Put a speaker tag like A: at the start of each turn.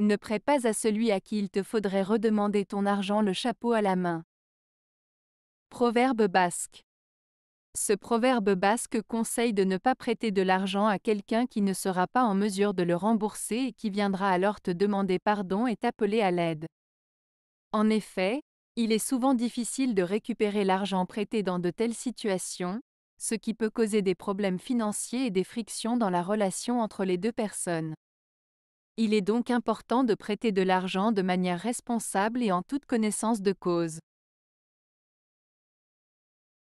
A: Ne prête pas à celui à qui il te faudrait redemander ton argent le chapeau à la main. Proverbe basque. Ce proverbe basque conseille de ne pas prêter de l'argent à quelqu'un qui ne sera pas en mesure de le rembourser et qui viendra alors te demander pardon et t'appeler à l'aide. En effet, il est souvent difficile de récupérer l'argent prêté dans de telles situations, ce qui peut causer des problèmes financiers et des frictions dans la relation entre les deux personnes. Il est donc important de prêter de l'argent de manière responsable et en toute connaissance de cause.